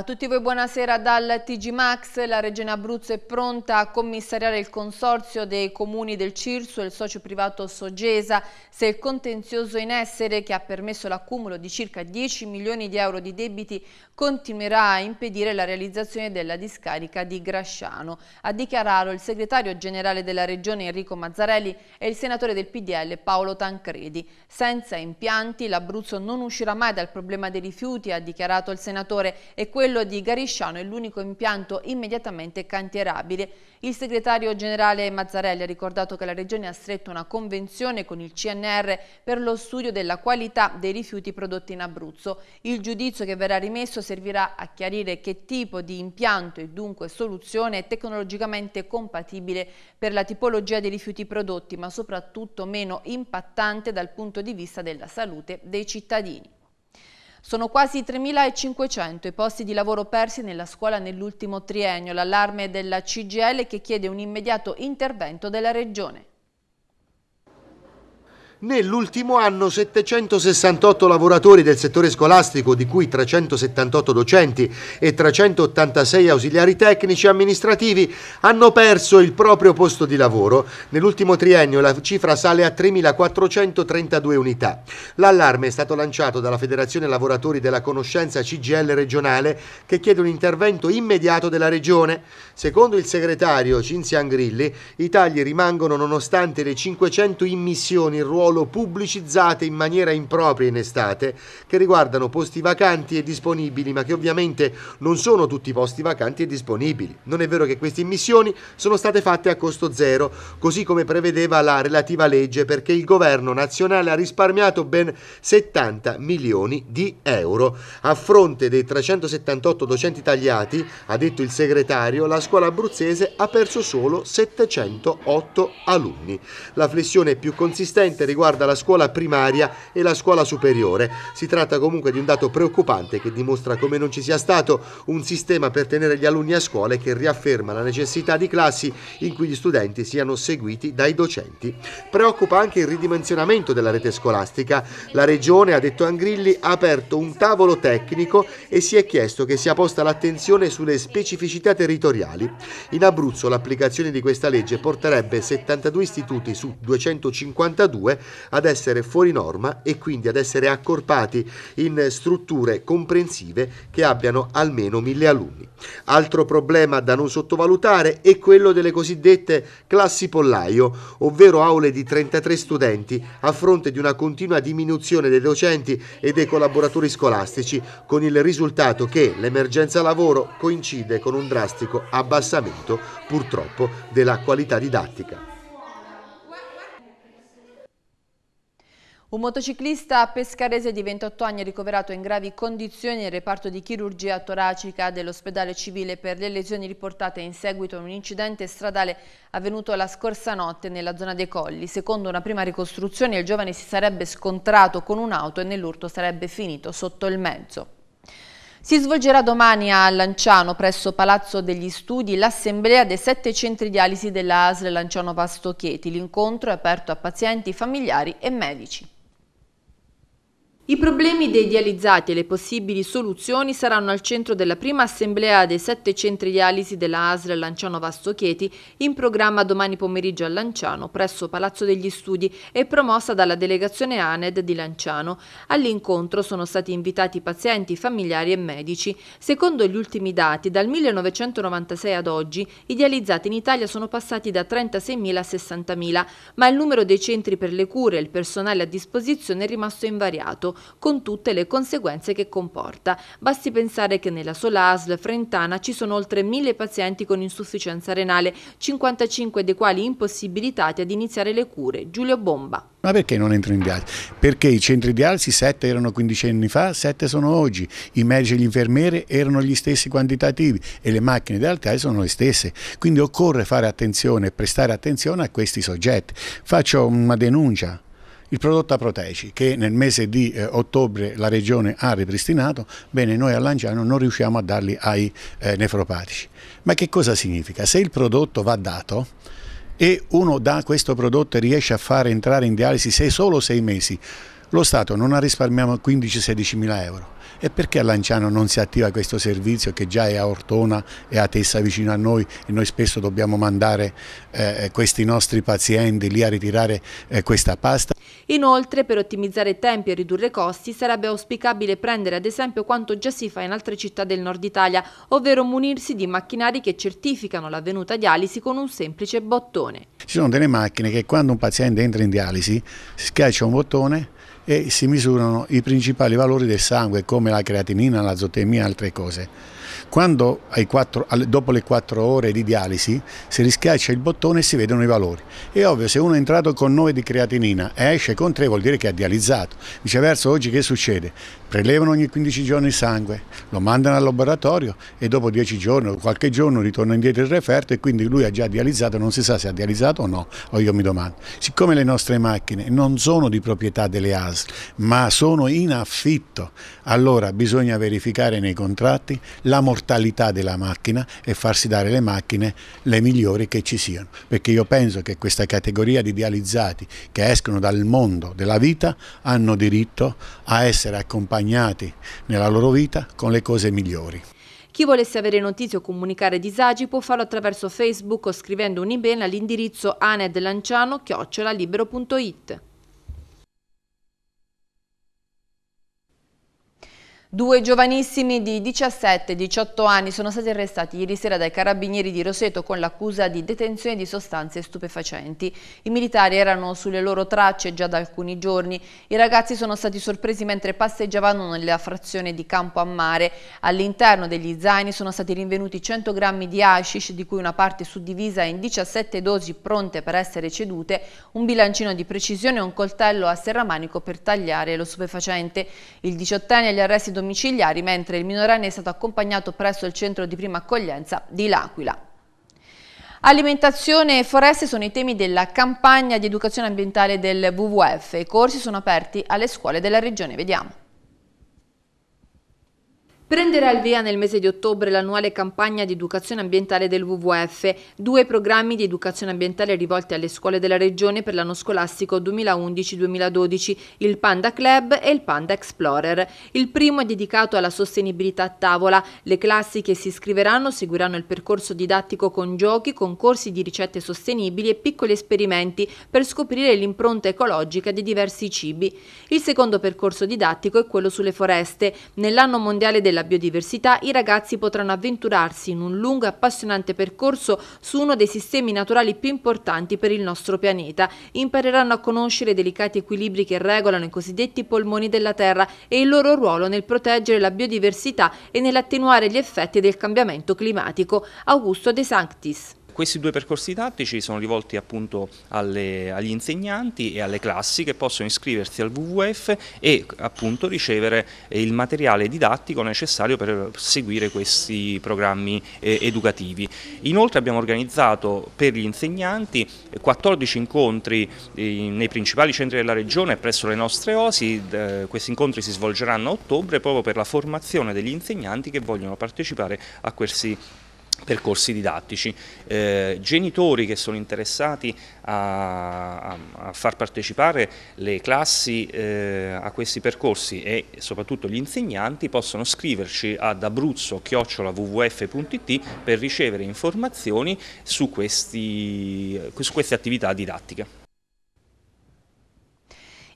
A tutti voi buonasera dal TG Max. La Regione Abruzzo è pronta a commissariare il consorzio dei comuni del Cirso e il socio privato Sogesa se il contenzioso in essere che ha permesso l'accumulo di circa 10 milioni di euro di debiti continuerà a impedire la realizzazione della discarica di Grasciano. A dichiararlo il segretario generale della Regione Enrico Mazzarelli e il senatore del PDL Paolo Tancredi. Senza impianti l'Abruzzo non uscirà mai dal problema dei rifiuti, ha dichiarato il senatore, e quello quello di Garisciano è l'unico impianto immediatamente cantierabile. Il segretario generale Mazzarelli ha ricordato che la Regione ha stretto una convenzione con il CNR per lo studio della qualità dei rifiuti prodotti in Abruzzo. Il giudizio che verrà rimesso servirà a chiarire che tipo di impianto e dunque soluzione è tecnologicamente compatibile per la tipologia dei rifiuti prodotti, ma soprattutto meno impattante dal punto di vista della salute dei cittadini. Sono quasi 3.500 i posti di lavoro persi nella scuola nell'ultimo triennio, l'allarme della CGL che chiede un immediato intervento della Regione. Nell'ultimo anno 768 lavoratori del settore scolastico, di cui 378 docenti e 386 ausiliari tecnici amministrativi, hanno perso il proprio posto di lavoro. Nell'ultimo triennio la cifra sale a 3.432 unità. L'allarme è stato lanciato dalla Federazione Lavoratori della Conoscenza CGL regionale che chiede un intervento immediato della regione. Secondo il segretario Cinzia Angrilli, i tagli rimangono nonostante le 500 immissioni in ruolo ruolo pubblicizzate in maniera impropria in estate, che riguardano posti vacanti e disponibili, ma che ovviamente non sono tutti posti vacanti e disponibili. Non è vero che queste immissioni sono state fatte a costo zero, così come prevedeva la relativa legge, perché il governo nazionale ha risparmiato ben 70 milioni di euro. A fronte dei 378 docenti tagliati, ha detto il segretario, la scuola abruzzese ha perso solo 708 alunni. La flessione più consistente riguarda riguarda la scuola primaria e la scuola superiore. Si tratta comunque di un dato preoccupante che dimostra come non ci sia stato un sistema per tenere gli alunni a scuola e che riafferma la necessità di classi in cui gli studenti siano seguiti dai docenti. Preoccupa anche il ridimensionamento della rete scolastica. La Regione, ha detto Angrilli, ha aperto un tavolo tecnico e si è chiesto che sia posta l'attenzione sulle specificità territoriali. In Abruzzo l'applicazione di questa legge porterebbe 72 istituti su 252 ad essere fuori norma e quindi ad essere accorpati in strutture comprensive che abbiano almeno mille alunni. Altro problema da non sottovalutare è quello delle cosiddette classi pollaio, ovvero aule di 33 studenti a fronte di una continua diminuzione dei docenti e dei collaboratori scolastici, con il risultato che l'emergenza lavoro coincide con un drastico abbassamento, purtroppo, della qualità didattica. Un motociclista pescarese di 28 anni ricoverato in gravi condizioni nel reparto di chirurgia toracica dell'ospedale civile per le lesioni riportate in seguito a un incidente stradale avvenuto la scorsa notte nella zona dei Colli. Secondo una prima ricostruzione il giovane si sarebbe scontrato con un'auto e nell'urto sarebbe finito sotto il mezzo. Si svolgerà domani a Lanciano, presso Palazzo degli Studi, l'assemblea dei sette centri dialisi della ASL Lanciano Vasto L'incontro è aperto a pazienti, familiari e medici. I problemi dei dializzati e le possibili soluzioni saranno al centro della prima assemblea dei sette centri dialisi della ASL Lanciano Vasto Chieti in programma domani pomeriggio a Lanciano presso Palazzo degli Studi e promossa dalla delegazione ANED di Lanciano. All'incontro sono stati invitati pazienti, familiari e medici. Secondo gli ultimi dati, dal 1996 ad oggi i dializzati in Italia sono passati da 36.000 a 60.000, ma il numero dei centri per le cure e il personale a disposizione è rimasto invariato con tutte le conseguenze che comporta. Basti pensare che nella sola ASL frentana ci sono oltre 1000 pazienti con insufficienza renale, 55 dei quali impossibilitati ad iniziare le cure. Giulio Bomba. Ma perché non entrano in dialisi? Perché i centri dialisi 7 erano 15 anni fa, 7 sono oggi, i medici e gli infermieri erano gli stessi quantitativi e le macchine di Altai sono le stesse, quindi occorre fare attenzione e prestare attenzione a questi soggetti. Faccio una denuncia, il prodotto a proteici che nel mese di eh, ottobre la Regione ha ripristinato, bene noi a Lanciano non riusciamo a darli ai eh, nefropatici. Ma che cosa significa? Se il prodotto va dato e uno da questo prodotto riesce a fare entrare in dialisi se solo sei mesi, lo Stato non ha risparmiato 15-16 mila euro. E perché a Lanciano non si attiva questo servizio che già è a Ortona e a Tessa vicino a noi e noi spesso dobbiamo mandare eh, questi nostri pazienti lì a ritirare eh, questa pasta? Inoltre, per ottimizzare tempi e ridurre costi, sarebbe auspicabile prendere ad esempio quanto già si fa in altre città del nord Italia, ovvero munirsi di macchinari che certificano l'avvenuta dialisi con un semplice bottone. Ci sono delle macchine che quando un paziente entra in dialisi schiaccia un bottone e si misurano i principali valori del sangue come la creatinina, la zotemia e altre cose. Quando 4, dopo le 4 ore di dialisi si rischiaccia il bottone e si vedono i valori. È ovvio, se uno è entrato con 9 di creatinina e esce con 3 vuol dire che ha dializzato. Viceversa oggi che succede? prelevano ogni 15 giorni il sangue, lo mandano al laboratorio e dopo 10 giorni o qualche giorno ritorna indietro il referto e quindi lui ha già dializzato, non si sa se ha dializzato o no, o io mi domando. Siccome le nostre macchine non sono di proprietà delle ASL, ma sono in affitto, allora bisogna verificare nei contratti la mortalità della macchina e farsi dare le macchine le migliori che ci siano, perché io penso che questa categoria di dializzati che escono dal mondo della vita hanno diritto a essere accompagnati accompagnati nella loro vita con le cose migliori. Chi volesse avere notizie o comunicare disagi può farlo attraverso Facebook o scrivendo un'email all'indirizzo anedlanciano-libero.it. Due giovanissimi di 17 e 18 anni sono stati arrestati ieri sera dai carabinieri di Roseto con l'accusa di detenzione di sostanze stupefacenti. I militari erano sulle loro tracce già da alcuni giorni. I ragazzi sono stati sorpresi mentre passeggiavano nella frazione di Campo a Mare. All'interno degli zaini sono stati rinvenuti 100 grammi di hashish, di cui una parte suddivisa in 17 dosi pronte per essere cedute, un bilancino di precisione e un coltello a serramanico per tagliare lo stupefacente. Il 18enne agli arresti domiciliari, mentre il minorenne è stato accompagnato presso il centro di prima accoglienza di L'Aquila. Alimentazione e foreste sono i temi della campagna di educazione ambientale del WWF. I corsi sono aperti alle scuole della regione. Vediamo. Prenderà il via nel mese di ottobre l'annuale campagna di educazione ambientale del WWF, due programmi di educazione ambientale rivolti alle scuole della regione per l'anno scolastico 2011-2012, il Panda Club e il Panda Explorer. Il primo è dedicato alla sostenibilità a tavola. Le classi che si iscriveranno seguiranno il percorso didattico con giochi, concorsi di ricette sostenibili e piccoli esperimenti per scoprire l'impronta ecologica di diversi cibi. Il secondo percorso didattico è quello sulle foreste. Nell'anno mondiale della della biodiversità, i ragazzi potranno avventurarsi in un lungo e appassionante percorso su uno dei sistemi naturali più importanti per il nostro pianeta. Impareranno a conoscere i delicati equilibri che regolano i cosiddetti polmoni della Terra e il loro ruolo nel proteggere la biodiversità e nell'attenuare gli effetti del cambiamento climatico. Augusto De Sanctis. Questi due percorsi tattici sono rivolti appunto alle, agli insegnanti e alle classi che possono iscriversi al WWF e appunto ricevere eh, il materiale didattico necessario per seguire questi programmi eh, educativi. Inoltre abbiamo organizzato per gli insegnanti 14 incontri eh, nei principali centri della regione e presso le nostre OSI, eh, questi incontri si svolgeranno a ottobre proprio per la formazione degli insegnanti che vogliono partecipare a questi percorsi didattici. Eh, genitori che sono interessati a, a far partecipare le classi eh, a questi percorsi e soprattutto gli insegnanti possono scriverci ad abruzzo-wwf.it per ricevere informazioni su, questi, su queste attività didattiche.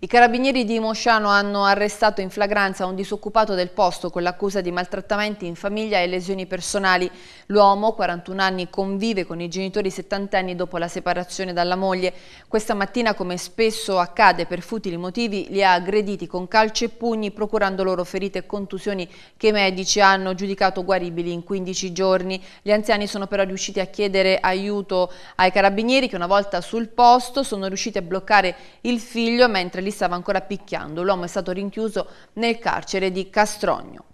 I carabinieri di Mosciano hanno arrestato in flagranza un disoccupato del posto con l'accusa di maltrattamenti in famiglia e lesioni personali. L'uomo, 41 anni, convive con i genitori settantenni dopo la separazione dalla moglie. Questa mattina, come spesso accade per futili motivi, li ha aggrediti con calci e pugni, procurando loro ferite e contusioni che i medici hanno giudicato guaribili in 15 giorni. Gli anziani sono però riusciti a chiedere aiuto ai carabinieri che una volta sul posto sono riusciti a bloccare il figlio mentre gli stava ancora picchiando. L'uomo è stato rinchiuso nel carcere di Castrogno.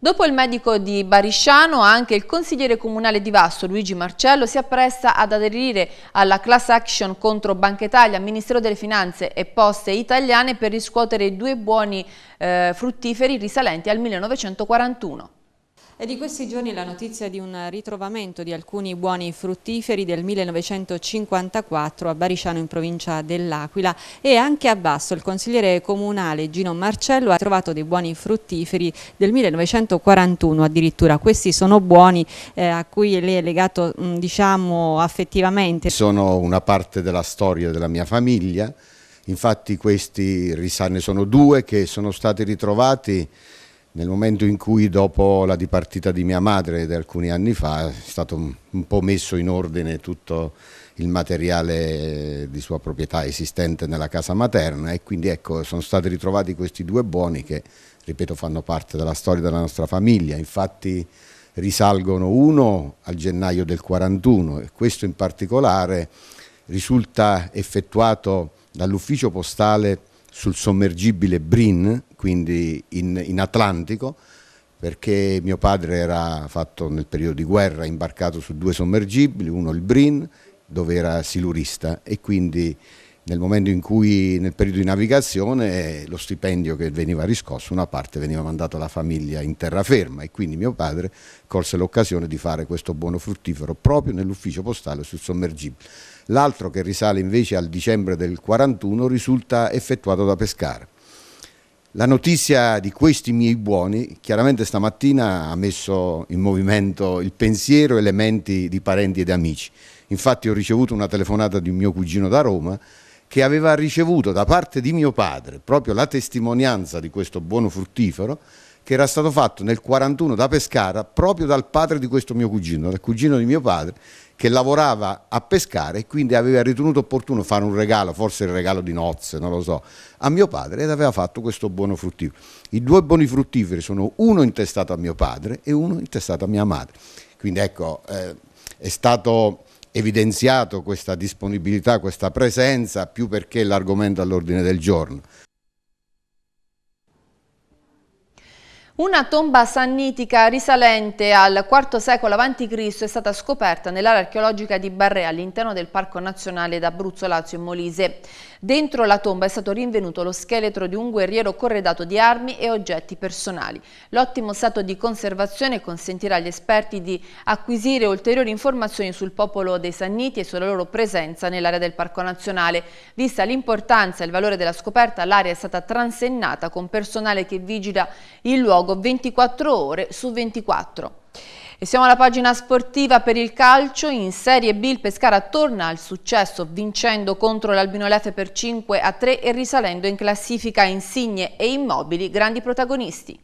Dopo il medico di Barisciano, anche il consigliere comunale di Vasto, Luigi Marcello, si appresta ad aderire alla class action contro Banca Italia, Ministero delle Finanze e Poste Italiane per riscuotere due buoni eh, fruttiferi risalenti al 1941. È di questi giorni la notizia di un ritrovamento di alcuni buoni fruttiferi del 1954 a Barisciano in provincia dell'Aquila e anche a Basso il consigliere comunale Gino Marcello ha trovato dei buoni fruttiferi del 1941 addirittura. Questi sono buoni eh, a cui lei è legato mm, diciamo affettivamente. Sono una parte della storia della mia famiglia, infatti questi risane sono due che sono stati ritrovati nel momento in cui dopo la dipartita di mia madre di alcuni anni fa è stato un po' messo in ordine tutto il materiale di sua proprietà esistente nella casa materna e quindi ecco sono stati ritrovati questi due buoni che ripeto fanno parte della storia della nostra famiglia infatti risalgono uno al gennaio del 41 e questo in particolare risulta effettuato dall'ufficio postale sul sommergibile Brin, quindi in, in Atlantico, perché mio padre era fatto nel periodo di guerra imbarcato su due sommergibili, uno il Brin dove era silurista e quindi nel momento in cui nel periodo di navigazione lo stipendio che veniva riscosso una parte veniva mandata alla famiglia in terraferma e quindi mio padre colse l'occasione di fare questo buono fruttifero proprio nell'ufficio postale sul sommergibile l'altro che risale invece al dicembre del 41 risulta effettuato da Pescara. La notizia di questi miei buoni chiaramente stamattina ha messo in movimento il pensiero e le menti di parenti ed amici. Infatti ho ricevuto una telefonata di un mio cugino da Roma che aveva ricevuto da parte di mio padre proprio la testimonianza di questo buono fruttifero che era stato fatto nel 41 da Pescara proprio dal padre di questo mio cugino, dal cugino di mio padre, che lavorava a pescare e quindi aveva ritenuto opportuno fare un regalo, forse il regalo di nozze, non lo so, a mio padre ed aveva fatto questo buono fruttifero. I due buoni fruttiferi sono uno intestato a mio padre e uno intestato a mia madre. Quindi ecco, eh, è stato evidenziato questa disponibilità, questa presenza, più perché l'argomento all'ordine del giorno. Una tomba sannitica risalente al IV secolo a.C. è stata scoperta nell'area archeologica di Barré all'interno del Parco Nazionale d'Abruzzo, Lazio e Molise. Dentro la tomba è stato rinvenuto lo scheletro di un guerriero corredato di armi e oggetti personali. L'ottimo stato di conservazione consentirà agli esperti di acquisire ulteriori informazioni sul popolo dei Sanniti e sulla loro presenza nell'area del Parco Nazionale. Vista l'importanza e il valore della scoperta, l'area è stata transennata con personale che vigila il luogo luogo 24 ore su 24. E siamo alla pagina sportiva per il calcio, in Serie B il Pescara torna al successo vincendo contro l'Albino Lefe per 5 a 3 e risalendo in classifica insigne e immobili grandi protagonisti.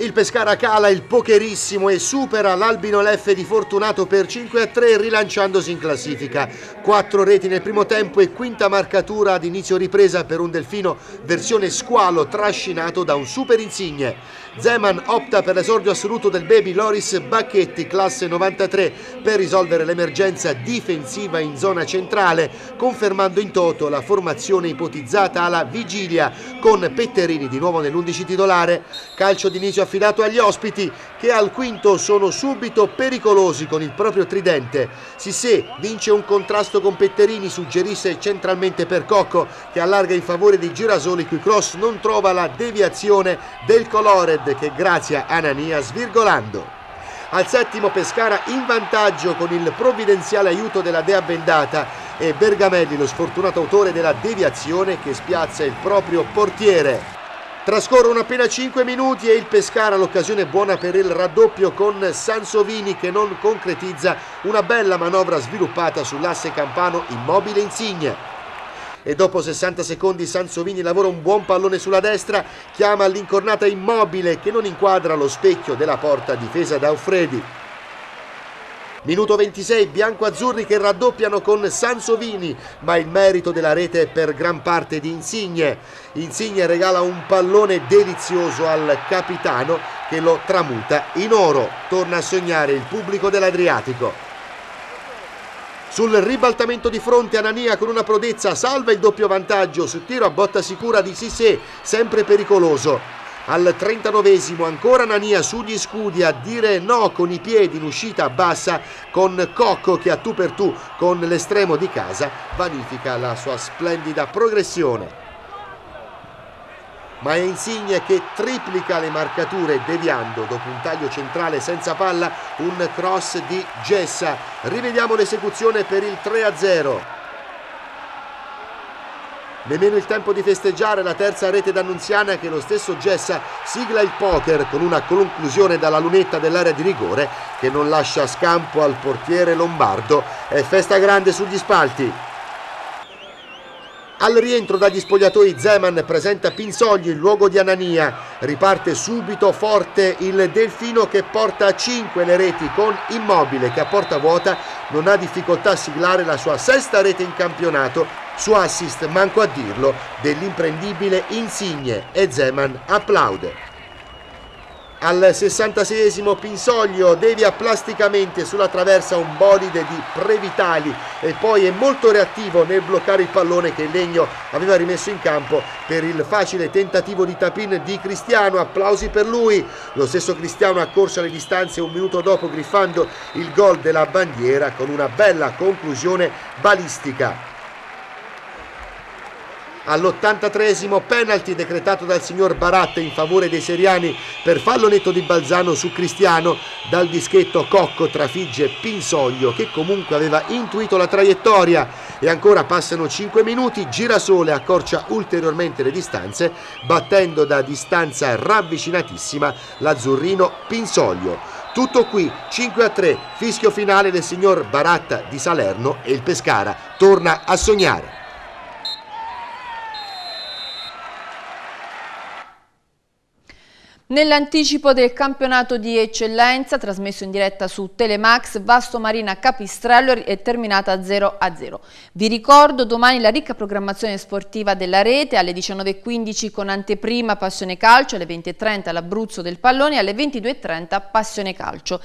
Il Pescara cala il pokerissimo e supera l'Albino Leffe di Fortunato per 5 a 3 rilanciandosi in classifica. Quattro reti nel primo tempo e quinta marcatura ad inizio ripresa per un delfino versione squalo trascinato da un super insigne. Zeman opta per l'esordio assoluto del baby Loris Bacchetti, classe 93, per risolvere l'emergenza difensiva in zona centrale, confermando in toto la formazione ipotizzata alla vigilia, con Petterini di nuovo nell'11 titolare. Calcio d'inizio affidato agli ospiti, che al quinto sono subito pericolosi con il proprio tridente. Sissé vince un contrasto con Petterini, suggerisse centralmente per Cocco, che allarga in favore di Girasoli, cui cross non trova la deviazione del colore Saad che grazia Anania svirgolando. Al settimo Pescara in vantaggio con il provvidenziale aiuto della Dea Bendata e Bergamelli lo sfortunato autore della deviazione che spiazza il proprio portiere. Trascorrono appena 5 minuti e il Pescara l'occasione buona per il raddoppio con Sansovini che non concretizza una bella manovra sviluppata sull'asse Campano immobile insigne e dopo 60 secondi Sansovini lavora un buon pallone sulla destra, chiama all'incornata immobile che non inquadra lo specchio della porta difesa da Offredi. Minuto 26, bianco-azzurri che raddoppiano con Sansovini, ma il merito della rete è per gran parte di Insigne. Insigne regala un pallone delizioso al capitano che lo tramuta in oro. Torna a sognare il pubblico dell'Adriatico. Sul ribaltamento di fronte Anania con una prodezza salva il doppio vantaggio su tiro a botta sicura di Sissé, sempre pericoloso. Al 39esimo ancora Anania sugli scudi a dire no con i piedi in uscita bassa con Cocco che a tu per tu con l'estremo di casa vanifica la sua splendida progressione ma è Insigne che triplica le marcature deviando dopo un taglio centrale senza palla un cross di Gessa. Rivediamo l'esecuzione per il 3-0. Nemmeno il tempo di festeggiare la terza rete d'Annunziana che lo stesso Gessa sigla il poker con una conclusione dalla lunetta dell'area di rigore che non lascia scampo al portiere lombardo. È festa grande sugli spalti. Al rientro dagli spogliatoi Zeman presenta Pinzogli in luogo di Anania, riparte subito forte il Delfino che porta a 5 le reti con Immobile che a porta vuota non ha difficoltà a siglare la sua sesta rete in campionato su assist, manco a dirlo, dell'imprendibile Insigne e Zeman applaude. Al 66 Pinsoglio devia plasticamente sulla traversa un bolide di Previtali e poi è molto reattivo nel bloccare il pallone che il Legno aveva rimesso in campo per il facile tentativo di tapin di Cristiano. Applausi per lui. Lo stesso Cristiano ha corso alle distanze un minuto dopo griffando il gol della bandiera con una bella conclusione balistica all'83 esimo penalty decretato dal signor Baratta in favore dei seriani per fallo netto di Balzano su Cristiano dal dischetto Cocco trafigge Pinsoglio che comunque aveva intuito la traiettoria e ancora passano 5 minuti Girasole accorcia ulteriormente le distanze battendo da distanza ravvicinatissima l'azzurrino Pinsoglio tutto qui, 5 a 3, fischio finale del signor Baratta di Salerno e il Pescara torna a sognare. Nell'anticipo del campionato di eccellenza, trasmesso in diretta su Telemax, Vasto Marina Capistrello è terminata 0-0. Vi ricordo domani la ricca programmazione sportiva della rete, alle 19.15 con anteprima Passione Calcio, alle 20.30 l'Abruzzo del Pallone, e alle 22.30 Passione Calcio.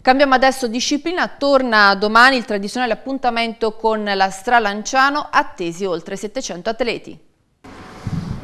Cambiamo adesso disciplina, torna domani il tradizionale appuntamento con la Stralanciano, attesi oltre 700 atleti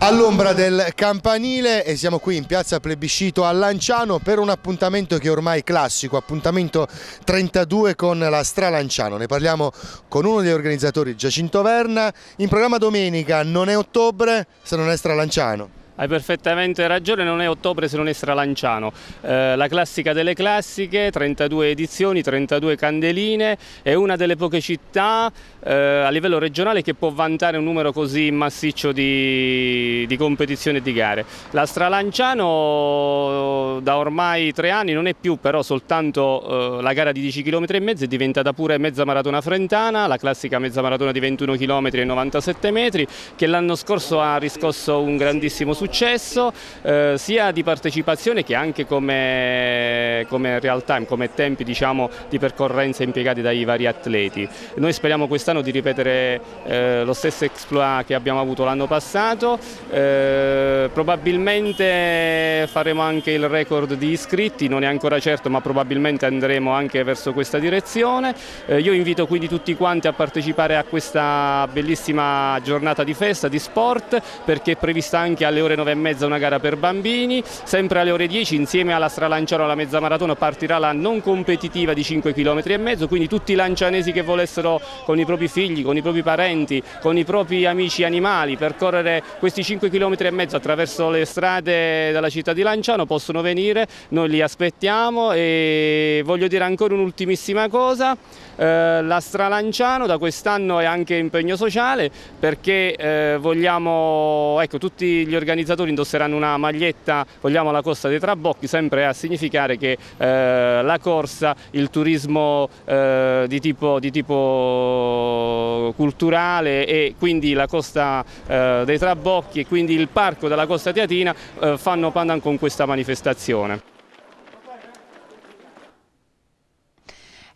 all'ombra del campanile e siamo qui in piazza Plebiscito a Lanciano per un appuntamento che è ormai classico, appuntamento 32 con la Stra Lanciano. Ne parliamo con uno degli organizzatori, Giacinto Verna. In programma domenica non è ottobre se non è Stra Lanciano. Hai perfettamente ragione, non è ottobre se non è Stralanciano, eh, la classica delle classiche, 32 edizioni, 32 candeline, è una delle poche città eh, a livello regionale che può vantare un numero così massiccio di, di competizioni e di gare. La Stralanciano da ormai tre anni non è più però soltanto eh, la gara di 10 km e mezzo, è diventata pure mezza maratona frentana, la classica mezza maratona di 21 km e 97 metri, che l'anno scorso ha riscosso un grandissimo successo successo eh, sia di partecipazione che anche come, come real time, come tempi diciamo, di percorrenza impiegati dai vari atleti. Noi speriamo quest'anno di ripetere eh, lo stesso exploit che abbiamo avuto l'anno passato, eh, probabilmente faremo anche il record di iscritti, non è ancora certo ma probabilmente andremo anche verso questa direzione. Eh, io invito quindi tutti quanti a partecipare a questa bellissima giornata di festa, di sport, perché è prevista anche alle ore ore 9 e mezza una gara per bambini, sempre alle ore 10 insieme alla Stralanciano alla mezza maratona partirà la non competitiva di 5 km e mezzo, quindi tutti i lancianesi che volessero con i propri figli, con i propri parenti, con i propri amici animali percorrere questi 5 km e mezzo attraverso le strade della città di Lanciano possono venire, noi li aspettiamo e voglio dire ancora un'ultimissima cosa eh, la Stralanciano da quest'anno è anche impegno sociale perché eh, vogliamo, ecco, tutti gli organizzatori indosseranno una maglietta, vogliamo la Costa dei Trabocchi, sempre a significare che eh, la corsa, il turismo eh, di tipo, di, tipo, culturale e quindi la Costa eh, dei Trabocchi e quindi il parco della Costa Teatina eh, fanno pandan con questa manifestazione.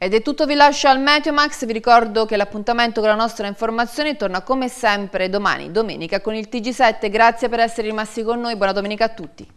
Ed è tutto, vi lascio al Meteomax, vi ricordo che l'appuntamento con la nostra informazione torna come sempre domani, domenica, con il TG7. Grazie per essere rimasti con noi, buona domenica a tutti.